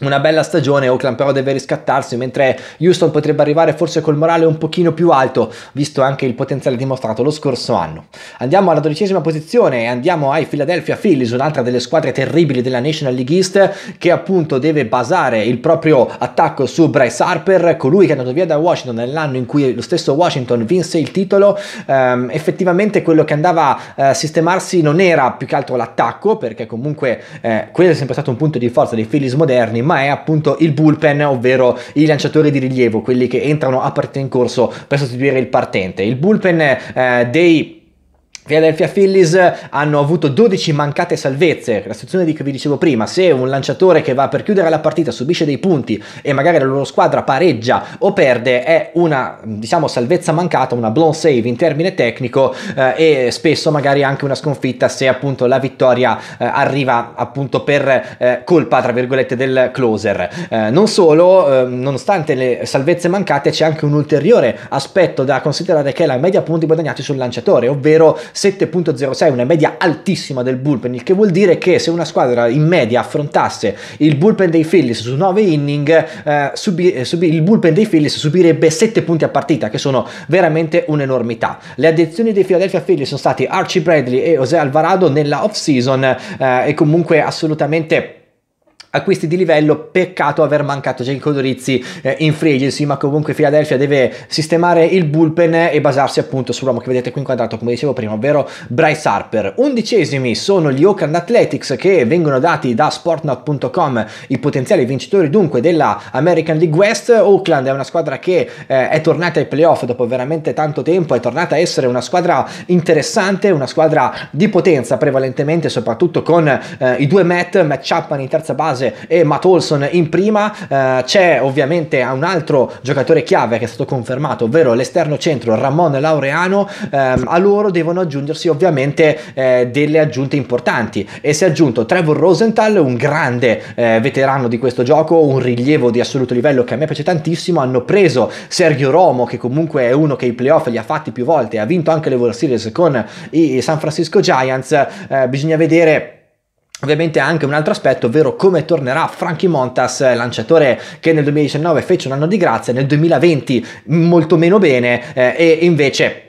una bella stagione, Oakland però deve riscattarsi, mentre Houston potrebbe arrivare forse col morale un pochino più alto, visto anche il potenziale dimostrato lo scorso anno. Andiamo alla dodicesima posizione e andiamo ai Philadelphia Phillies, un'altra delle squadre terribili della National League East, che appunto deve basare il proprio attacco su Bryce Harper, colui che è andato via da Washington nell'anno in cui lo stesso Washington vinse il titolo. Ehm, effettivamente quello che andava eh, a sistemarsi non era più che altro l'attacco, perché comunque eh, quello è sempre stato un punto di forza dei Phillies moderni, ma è appunto il bullpen, ovvero i lanciatori di rilievo, quelli che entrano a partita in corso per sostituire il partente. Il bullpen eh, dei Philadelphia Phillies eh, hanno avuto 12 mancate salvezze, la situazione di cui vi dicevo prima, se un lanciatore che va per chiudere la partita subisce dei punti e magari la loro squadra pareggia o perde è una diciamo salvezza mancata, una blown save in termine tecnico eh, e spesso magari anche una sconfitta se appunto la vittoria eh, arriva appunto per eh, colpa tra virgolette del closer. Eh, non solo, ehm, nonostante le salvezze mancate c'è anche un ulteriore aspetto da considerare che è la media punti guadagnati sul lanciatore, ovvero 7.06, una media altissima del bullpen, il che vuol dire che se una squadra in media affrontasse il bullpen dei Phillies su 9 inning, eh, subi, eh, subi, il bullpen dei Phillies subirebbe 7 punti a partita, che sono veramente un'enormità. Le addizioni dei Philadelphia Phillies sono stati Archie Bradley e José Alvarado nella off-season eh, e comunque assolutamente acquisti di livello, peccato aver mancato Jacob Dorizzi eh, in free agency, ma comunque Philadelphia deve sistemare il bullpen e basarsi appunto sull'uomo che vedete qui inquadrato, come dicevo prima, ovvero Bryce Harper. Undicesimi sono gli Oakland Athletics che vengono dati da sportnot.com, i potenziali vincitori dunque della American League West. Oakland è una squadra che eh, è tornata ai playoff dopo veramente tanto tempo, è tornata a essere una squadra interessante, una squadra di potenza prevalentemente, soprattutto con eh, i due Matt, Matt Chapman in terza base Rose e Matt Olson in prima, eh, c'è ovviamente un altro giocatore chiave che è stato confermato, ovvero l'esterno centro Ramon Laureano, ehm, a loro devono aggiungersi ovviamente eh, delle aggiunte importanti e si è aggiunto Trevor Rosenthal, un grande eh, veterano di questo gioco, un rilievo di assoluto livello che a me piace tantissimo, hanno preso Sergio Romo che comunque è uno che i playoff li ha fatti più volte, ha vinto anche le World Series con i San Francisco Giants, eh, bisogna vedere Ovviamente anche un altro aspetto, ovvero come tornerà Frankie Montas, eh, lanciatore che nel 2019 fece un anno di grazia, nel 2020 molto meno bene eh, e invece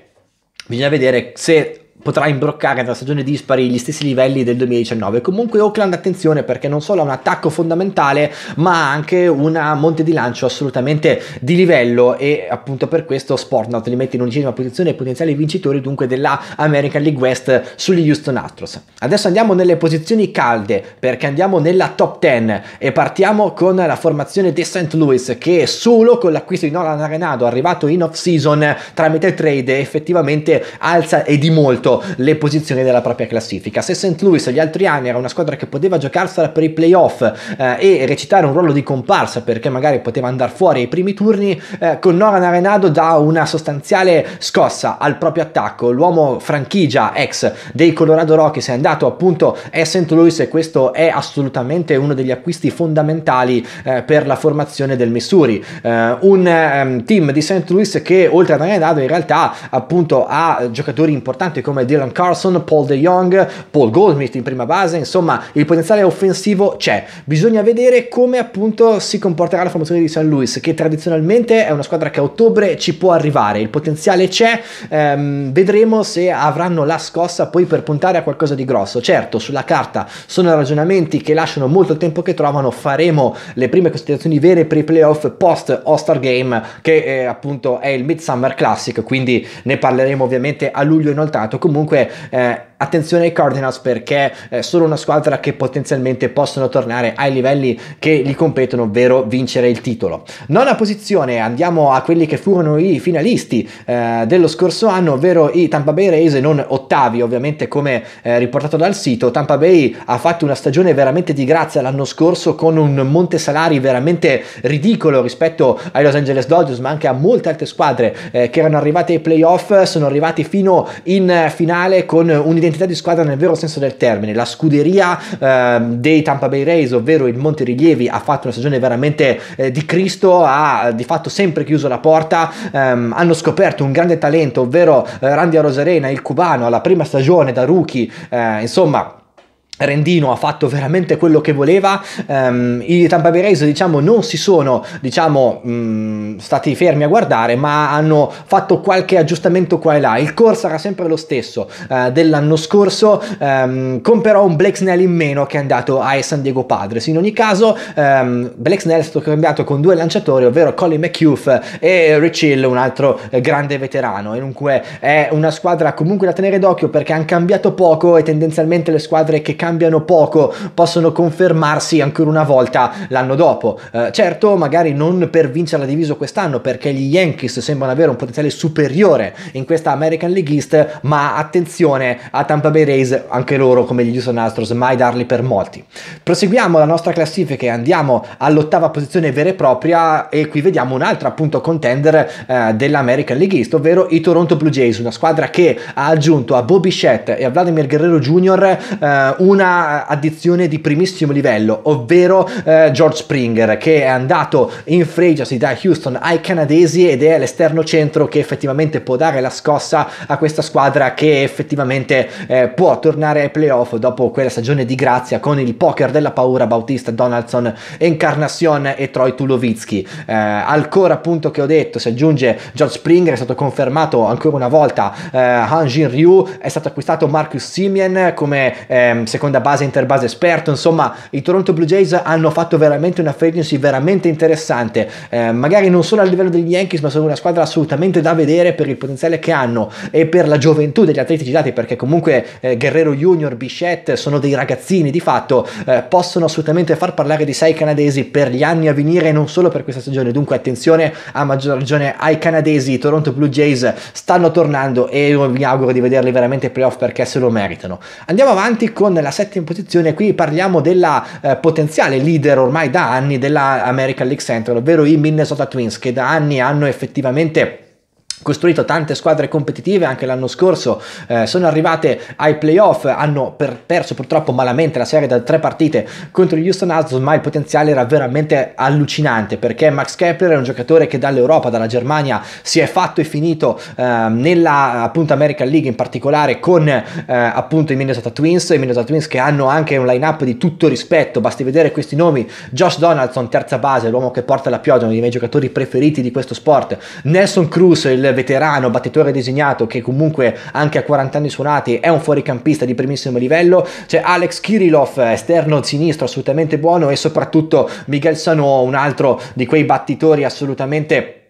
bisogna vedere se potrà imbroccare nella stagione dispari gli stessi livelli del 2019. Comunque Oakland attenzione perché non solo ha un attacco fondamentale ma anche una monte di lancio assolutamente di livello e appunto per questo Sportnaut li mette in undicesima posizione ai potenziali vincitori dunque della American League West sugli Houston Astros. Adesso andiamo nelle posizioni calde perché andiamo nella top 10 e partiamo con la formazione di St. Louis che solo con l'acquisto di Nolan Arenado arrivato in off season tramite trade effettivamente alza e di molto le posizioni della propria classifica. Se St. Louis gli altri anni era una squadra che poteva giocarsela per i playoff eh, e recitare un ruolo di comparsa perché magari poteva andare fuori ai primi turni, eh, con Noran Arenado dà una sostanziale scossa al proprio attacco. L'uomo franchigia ex dei Colorado Rockies è andato appunto a St. Louis e questo è assolutamente uno degli acquisti fondamentali eh, per la formazione del Missouri. Eh, un ehm, team di St. Louis che oltre ad Arenado in realtà appunto ha giocatori importanti come Dylan Carson, Paul De Jong, Paul Goldmith in prima base, insomma il potenziale offensivo c'è. Bisogna vedere come appunto si comporterà la formazione di San Luis, che tradizionalmente è una squadra che a ottobre ci può arrivare, il potenziale c'è, ehm, vedremo se avranno la scossa poi per puntare a qualcosa di grosso. Certo, sulla carta sono ragionamenti che lasciano molto il tempo che trovano, faremo le prime considerazioni vere per i playoff post All-Star Game, che eh, appunto è il Midsummer Classic, quindi ne parleremo ovviamente a luglio inoltrato comunque eh, attenzione ai Cardinals perché è eh, solo una squadra che potenzialmente possono tornare ai livelli che gli competono, ovvero vincere il titolo. Nona posizione, andiamo a quelli che furono i finalisti eh, dello scorso anno, ovvero i Tampa Bay Rays, non ottavi ovviamente come eh, riportato dal sito. Tampa Bay ha fatto una stagione veramente di grazia l'anno scorso con un monte salari veramente ridicolo rispetto ai Los Angeles Dodgers, ma anche a molte altre squadre eh, che erano arrivate ai playoff, sono arrivati fino in finale con un l'identità di squadra nel vero senso del termine. La scuderia eh, dei Tampa Bay Rays, ovvero il Monte Rilievi, ha fatto una stagione veramente eh, di Cristo, ha di fatto sempre chiuso la porta. Ehm, hanno scoperto un grande talento, ovvero eh, Randy Rosarena, il cubano, alla prima stagione da rookie, eh, insomma Rendino ha fatto veramente quello che voleva, um, i Tampa Bay Rays diciamo non si sono diciamo mh, mm, stati fermi a guardare ma hanno fatto qualche aggiustamento qua e là, il corso era sempre lo stesso uh, dell'anno scorso um, con però un Black Snell in meno che è andato ai San Diego Padres, in ogni caso um, Blake Snell è stato cambiato con due lanciatori ovvero Colin McHugh e Rich Hill un altro eh, grande veterano e dunque è una squadra comunque da tenere d'occhio perché hanno cambiato poco e tendenzialmente le squadre che cambiano cambiano poco possono confermarsi ancora una volta l'anno dopo. Eh, certo, magari non per vincere la divisa quest'anno perché gli Yankees sembrano avere un potenziale superiore in questa American League East, ma attenzione a Tampa Bay Rays, anche loro come gli Houston Astros, mai darli per molti. Proseguiamo la nostra classifica e andiamo all'ottava posizione vera e propria e qui vediamo un'altra appunto contender eh, dell'American League East, ovvero i Toronto Blue Jays, una squadra che ha aggiunto a Bobby Shett e a Vladimir Guerrero Jr. Eh, un una eh, addizione di primissimo livello, ovvero eh, George Springer che è andato in fregiasi da Houston ai canadesi ed è l'esterno centro che effettivamente può dare la scossa a questa squadra che effettivamente eh, può tornare ai playoff dopo quella stagione di grazia con il poker della paura Bautista, Donaldson, Encarnacion e Troy Tulovitsky. Eh, ancora appunto che ho detto si aggiunge George Springer, è stato confermato ancora una volta eh, Han Jin Ryu, è stato acquistato Marcus Simeon come eh, secondo seconda base, interbase esperto, insomma i Toronto Blue Jays hanno fatto veramente una free veramente interessante, eh, magari non solo a livello degli Yankees ma sono una squadra assolutamente da vedere per il potenziale che hanno e per la gioventù degli atleti citati perché comunque eh, Guerrero Junior, Bichette sono dei ragazzini di fatto, eh, possono assolutamente far parlare di sei canadesi per gli anni a venire e non solo per questa stagione, dunque attenzione a maggior ragione ai canadesi, i Toronto Blue Jays stanno tornando e mi auguro di vederli veramente playoff perché se lo meritano. Andiamo avanti con la settima posizione, qui parliamo della eh, potenziale leader ormai da anni della American League Central, ovvero i Minnesota Twins, che da anni hanno effettivamente costruito tante squadre competitive anche l'anno scorso eh, sono arrivate ai playoff hanno per perso purtroppo malamente la serie da tre partite contro gli Houston Astros ma il potenziale era veramente allucinante perché Max Kepler è un giocatore che dall'Europa dalla Germania si è fatto e finito eh, nella appunto American League in particolare con eh, appunto i Minnesota Twins i Minnesota Twins che hanno anche un line up di tutto rispetto basti vedere questi nomi Josh Donaldson terza base l'uomo che porta la pioggia uno dei miei giocatori preferiti di questo sport Nelson Cruz il veterano battitore designato che comunque anche a 40 anni suonati è un fuoricampista di primissimo livello, c'è Alex Kirillov, esterno sinistro assolutamente buono e soprattutto Miguel Sano, un altro di quei battitori assolutamente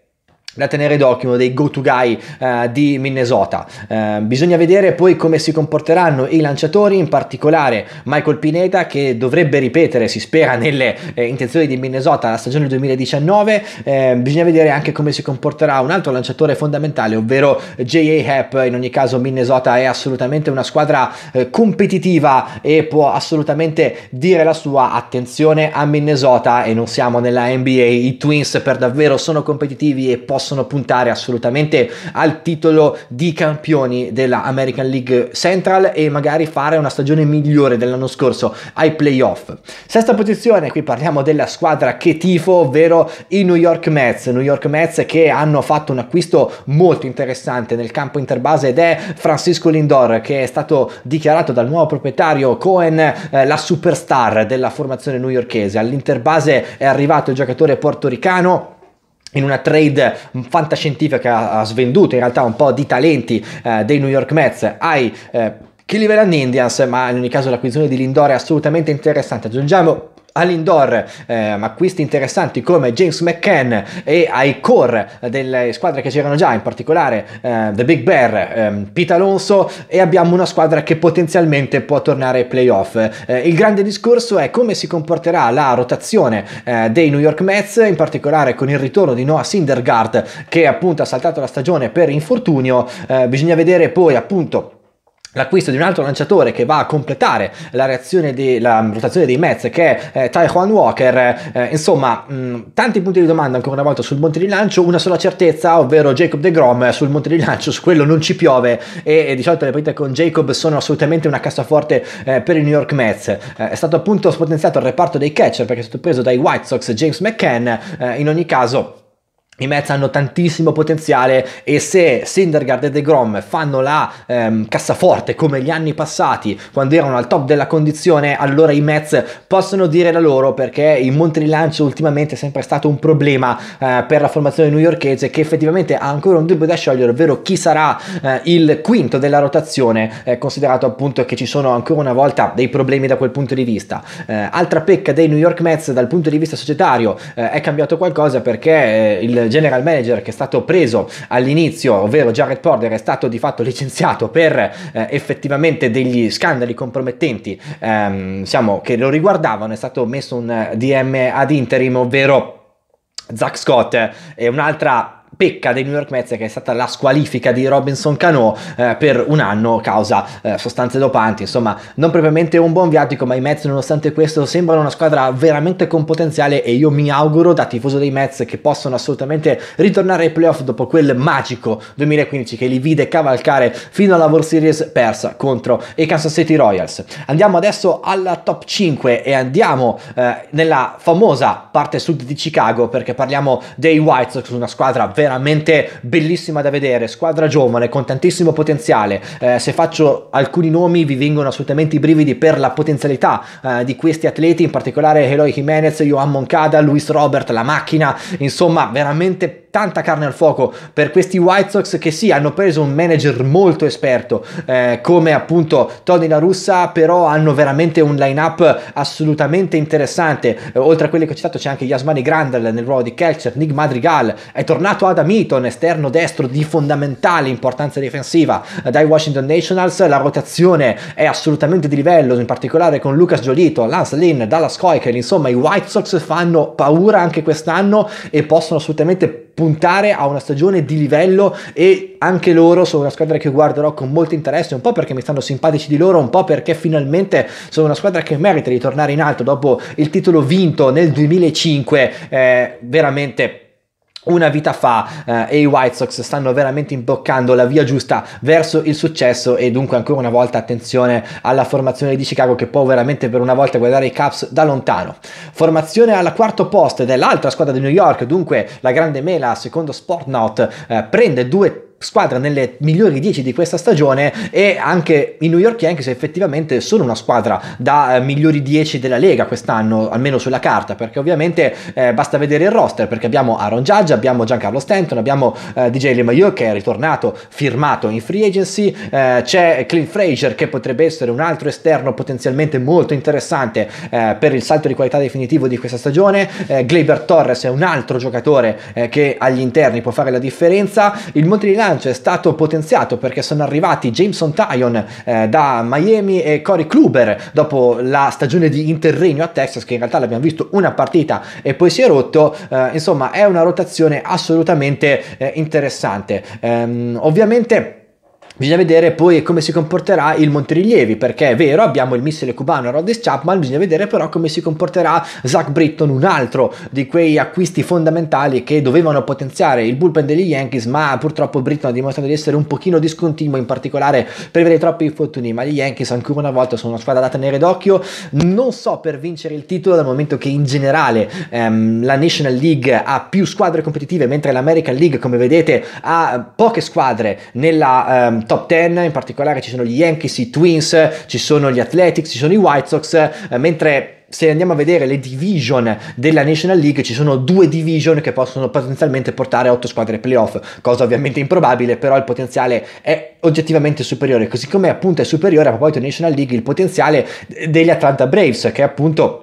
da tenere d'occhio, uno dei go-to guy eh, di Minnesota. Eh, bisogna vedere poi come si comporteranno i lanciatori, in particolare Michael Pineda che dovrebbe ripetere, si spera, nelle eh, intenzioni di Minnesota la stagione 2019. Eh, bisogna vedere anche come si comporterà un altro lanciatore fondamentale, ovvero J.A. Happ. In ogni caso Minnesota è assolutamente una squadra eh, competitiva e può assolutamente dire la sua attenzione a Minnesota e non siamo nella NBA, i Twins per davvero sono competitivi e possono possono puntare assolutamente al titolo di campioni della American League Central e magari fare una stagione migliore dell'anno scorso ai playoff. Sesta posizione, qui parliamo della squadra che tifo, ovvero i New York Mets. New York Mets che hanno fatto un acquisto molto interessante nel campo interbase ed è Francisco Lindor che è stato dichiarato dal nuovo proprietario Cohen eh, la superstar della formazione newyorchese. All'interbase è arrivato il giocatore portoricano in una trade fantascientifica ha svenduto in realtà un po' di talenti eh, dei New York Mets ai eh, Cleveland Indians, ma in ogni caso l'acquisizione di Lindor è assolutamente interessante. Aggiungiamo all'indoor, eh, acquisti interessanti come James McCann e ai core delle squadre che c'erano già, in particolare eh, The Big Bear, eh, Pete Alonso e abbiamo una squadra che potenzialmente può tornare ai playoff. Eh, il grande discorso è come si comporterà la rotazione eh, dei New York Mets, in particolare con il ritorno di Noah Syndergaard che appunto ha saltato la stagione per infortunio, eh, bisogna vedere poi appunto l'acquisto di un altro lanciatore che va a completare la, reazione di, la rotazione dei Mets che è eh, Taiwan Walker eh, insomma mh, mm, tanti punti di domanda ancora una volta sul monte di lancio una sola certezza ovvero Jacob De Grom eh, sul monte di lancio su quello non ci piove e, e di solito le partite con Jacob sono assolutamente una cassaforte eh, per i New York Mets eh, è stato appunto spotenziato il reparto dei catcher perché è stato preso dai White Sox James McCann eh, in ogni caso i Mets hanno tantissimo potenziale e se Sindergaard e De Grom fanno la ehm, cassaforte come gli anni passati, quando erano al top della condizione, allora i Mets possono dire la loro perché il monte di lancio ultimamente è sempre stato un problema eh, per la formazione newyorkese che effettivamente ha ancora un dubbio da sciogliere, ovvero chi sarà eh, il quinto della rotazione, eh, considerato appunto che ci sono ancora una volta dei problemi da quel punto di vista. Eh, altra pecca dei New York Mets dal punto di vista societario eh, è cambiato qualcosa perché eh, il general manager che è stato preso all'inizio, ovvero Jared Porter, è stato di fatto licenziato per eh, effettivamente degli scandali compromettenti ehm, diciamo, che lo riguardavano, è stato messo un eh, DM ad interim, ovvero Zack Scott eh, e un'altra pecca dei New York Mets che è stata la squalifica di Robinson Cano eh, per un anno causa eh, sostanze dopanti, insomma non propriamente un buon viatico, ma i Mets nonostante questo sembrano una squadra veramente con potenziale e io mi auguro da tifoso dei Mets che possano assolutamente ritornare ai playoff dopo quel magico 2015 che li vide cavalcare fino alla World Series persa contro i Kansas City Royals. Andiamo adesso alla top 5 e andiamo eh, nella famosa parte sud di Chicago perché parliamo dei White Sox, una squadra veramente veramente bellissima da vedere, squadra giovane con tantissimo potenziale, eh, se faccio alcuni nomi vi vengono assolutamente i brividi per la potenzialità eh, di questi atleti, in particolare Eloy Jimenez, Johan Moncada, Luis Robert, la macchina, insomma veramente tanta carne al fuoco per questi White Sox che sì hanno preso un manager molto esperto eh, come appunto Tony La Russa però hanno veramente un line up assolutamente interessante eh, oltre a quelli che ho citato c'è anche Yasmani Grandel nel ruolo di catcher Nick Madrigal è tornato a Jordan un esterno destro di fondamentale importanza difensiva eh, dai Washington Nationals, la rotazione è assolutamente di livello, in particolare con Lucas Giolito, Lance Lynn, Dallas Koikel, insomma i White Sox fanno paura anche quest'anno e possono assolutamente puntare a una stagione di livello e anche loro sono una squadra che guarderò con molto interesse, un po' perché mi stanno simpatici di loro, un po' perché finalmente sono una squadra che merita di tornare in alto dopo il titolo vinto nel 2005, eh, veramente una vita fa eh, e i White Sox stanno veramente imboccando la via giusta verso il successo e dunque ancora una volta attenzione alla formazione di Chicago che può veramente per una volta guardare i Caps da lontano. Formazione alla quarto posto dell'altra squadra di New York, dunque la grande mela, secondo Sportnout, eh, prende due squadra nelle migliori 10 di questa stagione e anche i New York Yankees effettivamente sono una squadra da eh, migliori 10 della Lega quest'anno, almeno sulla carta, perché ovviamente eh, basta vedere il roster, perché abbiamo Aaron Judge, abbiamo Giancarlo Stanton, abbiamo eh, DJ LeMayo che è ritornato firmato in free agency, eh, c'è Clint Frazier che potrebbe essere un altro esterno potenzialmente molto interessante eh, per il salto di qualità definitivo di questa stagione, eh, Gleyber Torres è un altro giocatore eh, che agli interni può fare la differenza, il Montreal bilancio è stato potenziato perché sono arrivati Jameson Tyon eh, da Miami e Corey Kluber dopo la stagione di interregno a Texas che in realtà l'abbiamo visto una partita e poi si è rotto, eh, insomma è una rotazione assolutamente eh, interessante. Ehm, ovviamente Bisogna vedere poi come si comporterà il Monterilievi, perché è vero, abbiamo il missile cubano Rodis Chapman, bisogna vedere però come si comporterà Zach Britton, un altro di quei acquisti fondamentali che dovevano potenziare il bullpen degli Yankees, ma purtroppo Britton ha dimostrato di essere un pochino discontinuo, in particolare per avere troppi infortuni, ma gli Yankees ancora una volta sono una squadra da tenere d'occhio, non so per vincere il titolo dal momento che in generale ehm, la National League ha più squadre competitive, mentre l'American League, come vedete, ha poche squadre nella... Ehm, top 10, in particolare ci sono gli Yankees, i Twins, ci sono gli Athletics, ci sono i White Sox, eh, mentre se andiamo a vedere le division della National League ci sono due division che possono potenzialmente portare a otto squadre playoff, cosa ovviamente improbabile, però il potenziale è oggettivamente superiore, così come appunto è superiore a proposito della National League il potenziale degli Atlanta Braves, che appunto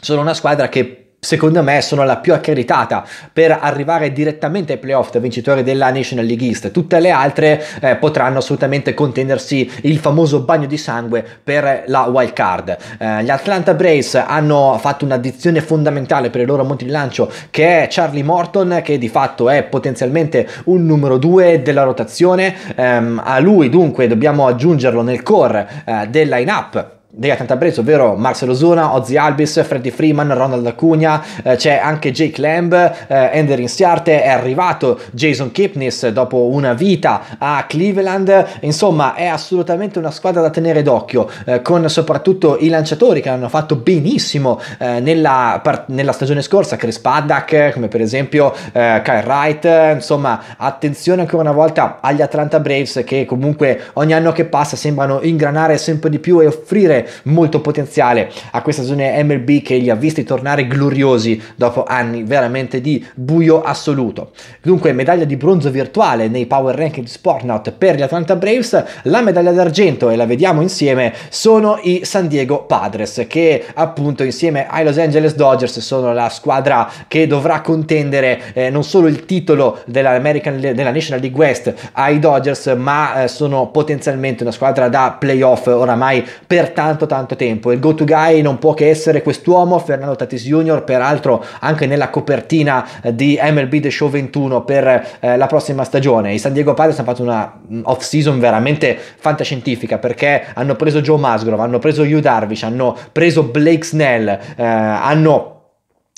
sono una squadra che secondo me sono la più accreditata per arrivare direttamente ai playoff da vincitore della National League East. Tutte le altre eh, potranno assolutamente contendersi il famoso bagno di sangue per la wild card. Eh, gli Atlanta Braves hanno fatto un'addizione fondamentale per il loro monti di lancio che è Charlie Morton che di fatto è potenzialmente un numero 2 della rotazione. Eh, a lui dunque dobbiamo aggiungerlo nel core eh, del line-up degli attenti a ovvero Marcelo Zuna, Ozzy Albis, Freddy Freeman, Ronald Acuna, eh, c'è anche Jake Lamb, eh, Ender Insiarte, è arrivato Jason Kipnis dopo una vita a Cleveland, insomma è assolutamente una squadra da tenere d'occhio, eh, con soprattutto i lanciatori che hanno fatto benissimo eh, nella, part- nella, stagione scorsa, Chris Paddock, come per esempio eh, Kyle Wright, insomma attenzione ancora una volta agli Atlanta Braves che comunque ogni anno che passa sembrano ingranare sempre di più e offrire molto potenziale a questa stagione MLB che li ha visti tornare gloriosi dopo anni veramente di buio assoluto. Dunque medaglia di bronzo virtuale nei Power Ranking di Sportnout per gli Atlanta Braves, la medaglia d'argento e la vediamo insieme sono i San Diego Padres che appunto insieme ai Los Angeles Dodgers sono la squadra che dovrà contendere eh, non solo il titolo della, della National League West ai Dodgers ma eh, sono potenzialmente una squadra da playoff oramai per tanto tanto tanto tempo. Il go-to guy non può che essere quest'uomo, Fernando Tatis Jr., peraltro anche nella copertina eh, di MLB The Show 21 per eh, la prossima stagione. I San Diego Padres hanno fatto una mm, off-season veramente fantascientifica perché hanno preso Joe Musgrove, hanno preso Hugh Darvish, hanno preso Blake Snell, eh, hanno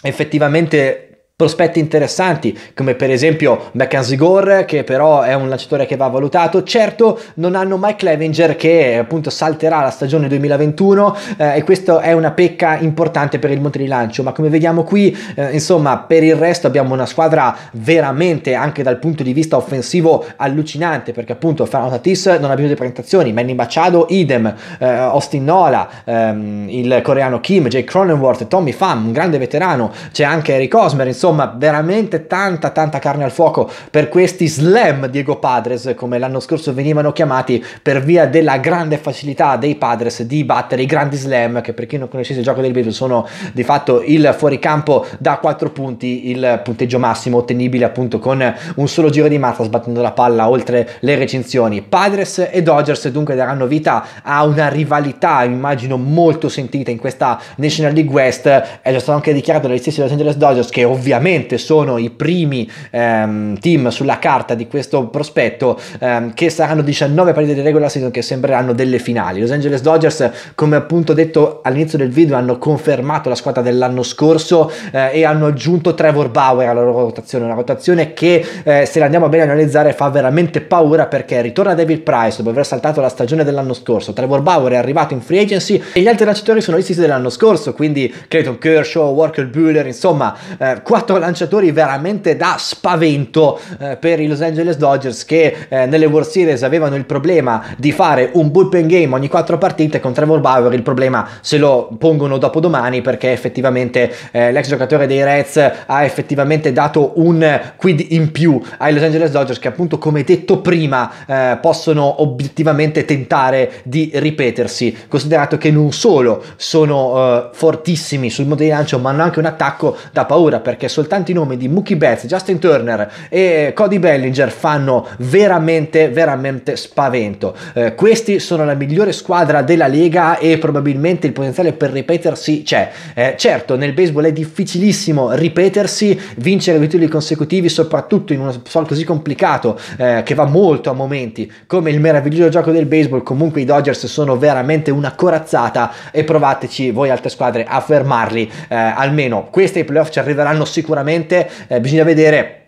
effettivamente prospetti interessanti come per esempio Mackenzie Gore che però è un lanciatore che va valutato certo non hanno Mike Clevinger che appunto salterà la stagione 2021 eh, e questa è una pecca importante per il monte di lancio ma come vediamo qui eh, insomma per il resto abbiamo una squadra veramente anche dal punto di vista offensivo allucinante perché appunto Fernando Tatis non ha bisogno di presentazioni Manny Machado idem eh, Austin Nola ehm, il coreano Kim Jake Cronenworth Tommy Pham un grande veterano c'è anche Eric Osmer insomma Insomma, veramente tanta tanta carne al fuoco per questi slam Diego Padres, come l'anno scorso venivano chiamati, per via della grande facilità dei Padres di battere i grandi slam, che per chi non conoscesse il gioco del baseball sono di fatto il fuoricampo da 4 punti, il punteggio massimo ottenibile appunto con un solo giro di mazza sbattendo la palla oltre le recinzioni. Padres e Dodgers dunque daranno vita a una rivalità, immagino, molto sentita in questa National League West. È già stato anche dichiarato dagli stessi Los Angeles Dodgers che ovviamente ovviamente sono i primi ehm, team sulla carta di questo prospetto ehm, che saranno 19 partite di regular season che sembreranno delle finali. Los Angeles Dodgers, come appunto detto all'inizio del video, hanno confermato la squadra dell'anno scorso eh, e hanno aggiunto Trevor Bauer alla loro rotazione, una rotazione che eh, se la andiamo bene a analizzare fa veramente paura perché ritorna David Price dopo aver saltato la stagione dell'anno scorso, Trevor Bauer è arrivato in free agency e gli altri lanciatori sono gli stessi dell'anno scorso, quindi Clayton Kershaw, Walker Bueller, insomma, eh, quattro quattro lanciatori veramente da spavento eh, per i Los Angeles Dodgers che eh, nelle World Series avevano il problema di fare un bullpen game ogni quattro partite con Trevor Bauer il problema se lo pongono dopo domani perché effettivamente eh, l'ex giocatore dei Reds ha effettivamente dato un quid in più ai Los Angeles Dodgers che appunto come detto prima eh, possono obiettivamente tentare di ripetersi considerato che non solo sono eh, fortissimi sul modo di lancio ma hanno anche un attacco da paura perché soltanto i nomi di Mookie Betts, Justin Turner e Cody Bellinger fanno veramente, veramente spavento. Eh, questi sono la migliore squadra della Lega e probabilmente il potenziale per ripetersi c'è. Eh, certo, nel baseball è difficilissimo ripetersi, vincere due titoli consecutivi, soprattutto in uno sport così complicato eh, che va molto a momenti come il meraviglioso gioco del baseball. Comunque i Dodgers sono veramente una corazzata e provateci voi altre squadre a fermarli. Eh, almeno questi playoff ci arriveranno sicuramente sicuramente eh, bisogna vedere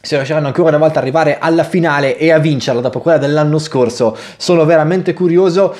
se riusciranno ancora una volta ad arrivare alla finale e a vincerla dopo quella dell'anno scorso. Sono veramente curioso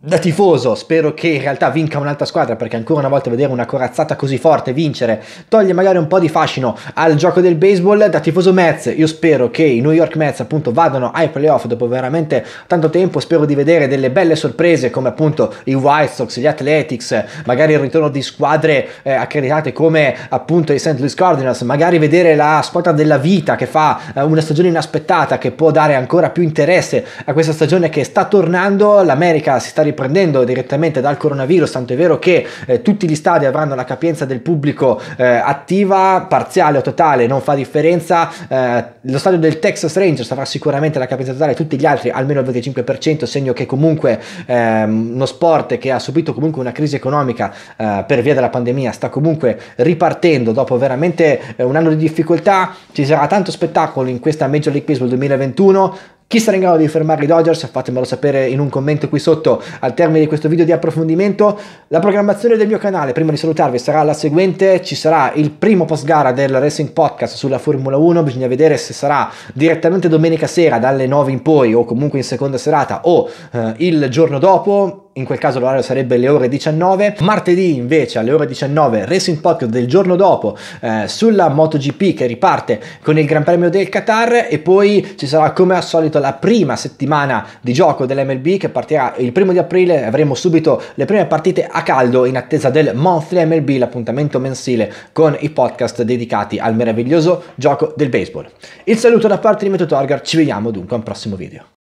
da tifoso spero che in realtà vinca un'altra squadra perché ancora una volta vedere una corazzata così forte vincere toglie magari un po' di fascino al gioco del baseball da tifoso Mets io spero che i New York Mets appunto vadano ai playoff dopo veramente tanto tempo spero di vedere delle belle sorprese come appunto i White Sox gli Athletics magari il ritorno di squadre eh, accreditate come appunto i St. Louis Cardinals magari vedere la squadra della vita che fa eh, una stagione inaspettata che può dare ancora più interesse a questa stagione che sta tornando l'America si sta riprendendo direttamente dal coronavirus, tanto è vero che eh, tutti gli stadi avranno la capienza del pubblico eh, attiva, parziale o totale, non fa differenza. Eh, lo stadio del Texas Rangers avrà sicuramente la capienza totale, tutti gli altri almeno il 25%, segno che comunque ehm, uno sport che ha subito comunque una crisi economica eh, per via della pandemia sta comunque ripartendo dopo veramente eh, un anno di difficoltà. Ci sarà tanto spettacolo in questa Major League Baseball 2021 chi sarà in grado di fermare i Dodgers? Fatemelo sapere in un commento qui sotto al termine di questo video di approfondimento. La programmazione del mio canale, prima di salutarvi, sarà la seguente. Ci sarà il primo post gara del Racing Podcast sulla Formula 1. Bisogna vedere se sarà direttamente domenica sera dalle 9 in poi o comunque in seconda serata o eh, il giorno dopo in quel caso l'orario sarebbe le ore 19. Martedì invece alle ore 19 Racing Podcast del giorno dopo eh, sulla MotoGP che riparte con il Gran Premio del Qatar e poi ci sarà come al solito la prima settimana di gioco dell'MLB che partirà il primo di aprile. Avremo subito le prime partite a caldo in attesa del Monthly MLB, l'appuntamento mensile con i podcast dedicati al meraviglioso gioco del baseball. Il saluto da parte di Meto Torgar, ci vediamo dunque al prossimo video.